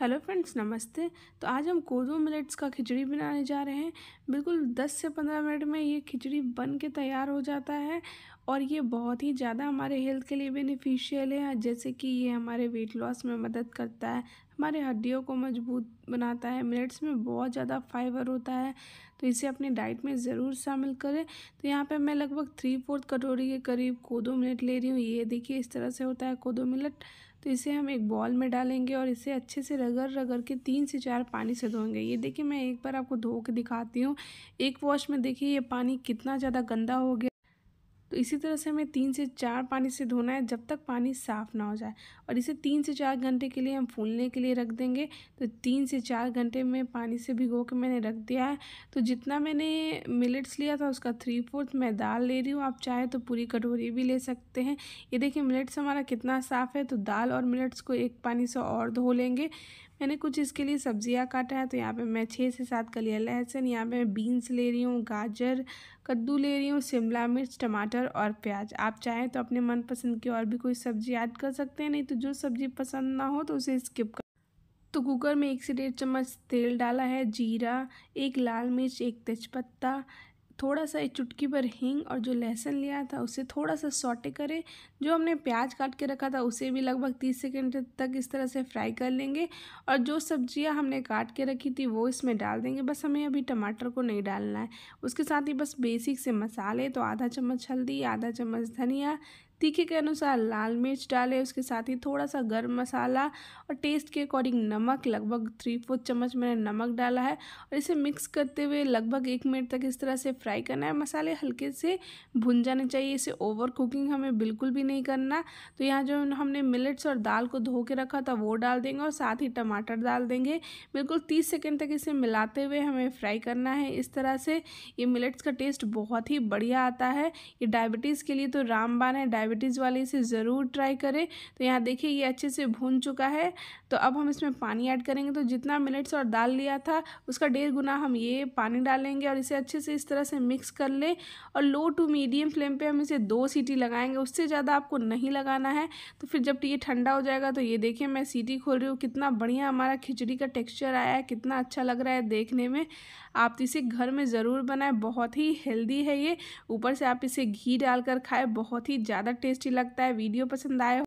hello friends नमस्ते तो आज हम कोदो मिलेट्स का खिचड़ी बनाने जा रहे हैं बिल्कुल 10 से 15 मिनट में ये खिचड़ी बन के तैयार हो जाता है और ये बहुत ही ज़्यादा हमारे हेल्थ के लिए बेनिफिशियल है जैसे कि ये हमारे वेट लॉस में मदद करता है हमारे हड्डियों को मजबूत बनाता है मिलेट्स में बहुत ज़्यादा फाइबर होता है तो इसे अपनी डाइट में ज़रूर शामिल करें तो यहाँ पे मैं लगभग थ्री फोर्थ कटोरी के करीब कोदो मिलेट ले रही हूँ ये देखिए इस तरह से होता है कोदो मिलेट तो इसे हम एक बॉल में डालेंगे और इसे अच्छे से रगड़ रगड़ के तीन से चार पानी से धोएंगे ये देखिए मैं एक बार आपको धो के दिखाती हूँ एक वॉश में देखिए ये पानी कितना ज़्यादा गंदा हो गया तो इसी तरह से हमें तीन से चार पानी से धोना है जब तक पानी साफ़ ना हो जाए और इसे तीन से चार घंटे के लिए हम फूलने के लिए रख देंगे तो तीन से चार घंटे में पानी से भिगो के मैंने रख दिया है तो जितना मैंने मिलेट्स लिया था उसका थ्री फोर्थ मैं दाल ले रही हूँ आप चाहे तो पूरी कटोरी भी ले सकते हैं ये देखिए मिलेट्स हमारा कितना साफ़ है तो दाल और मिलेट्स को एक पानी से और धो लेंगे मैंने कुछ इसके लिए सब्जियां काटा है तो यहाँ पे मैं छः से सात कलिया लहसुन यहाँ पे बीन्स ले रही हूँ गाजर कद्दू ले रही हूँ शिमला मिर्च टमाटर और प्याज आप चाहें तो अपने मनपसंद की और भी कोई सब्ज़ी ऐड कर सकते हैं नहीं तो जो सब्ज़ी पसंद ना हो तो उसे स्किप कर तो कुकर में एक से डेढ़ चम्मच तेल डाला है जीरा एक लाल मिर्च एक तेज़पत्ता थोड़ा सा एक चुटकी पर हींग और जो लहसुन लिया था उसे थोड़ा सा सॉटे करें जो हमने प्याज काट के रखा था उसे भी लगभग तीस सेकेंड तक इस तरह से फ्राई कर लेंगे और जो सब्जियां हमने काट के रखी थी वो इसमें डाल देंगे बस हमें अभी टमाटर को नहीं डालना है उसके साथ ही बस बेसिक से मसाले तो आधा चम्मच हल्दी आधा चम्मच धनिया तीखे के अनुसार लाल मिर्च डालें उसके साथ ही थोड़ा सा गर्म मसाला और टेस्ट के अकॉर्डिंग नमक लगभग थ्री फोर्थ चम्मच मैंने नमक डाला है और इसे मिक्स करते हुए लगभग एक मिनट तक इस तरह से फ्राई करना है मसाले हल्के से भुन जाने चाहिए इसे ओवर कुकिंग हमें बिल्कुल भी नहीं करना तो यहाँ जो हमने मिलेट्स और दाल को धो के रखा था वो डाल देंगे और साथ ही टमाटर डाल देंगे बिल्कुल तीस सेकेंड तक इसे मिलाते हुए हमें फ्राई करना है इस तरह से ये मिलेट्स का टेस्ट बहुत ही बढ़िया आता है ये डायबिटीज़ के लिए तो रामबान है डायबिटीज़ वाले इसे ज़रूर ट्राई करें तो यहाँ देखिए ये अच्छे से भून चुका है तो अब हम इसमें पानी ऐड करेंगे तो जितना मिनट्स और दाल लिया था उसका डेढ़ गुना हम ये पानी डालेंगे और इसे अच्छे से इस तरह से मिक्स कर लें और लो टू मीडियम फ्लेम पर हम इसे दो सीटी लगाएंगे उससे ज़्यादा आपको नहीं लगाना है तो फिर जब ये ठंडा हो जाएगा तो ये देखिए मैं सीटी खोल रही हूँ कितना बढ़िया हमारा खिचड़ी का टेक्स्चर आया है कितना अच्छा लग रहा है देखने में आप इसे घर में ज़रूर बनाएं बहुत ही हेल्दी है ये ऊपर से आप इसे घी डालकर खाएं बहुत ही ज़्यादा टेस्टी लगता है वीडियो पसंद आए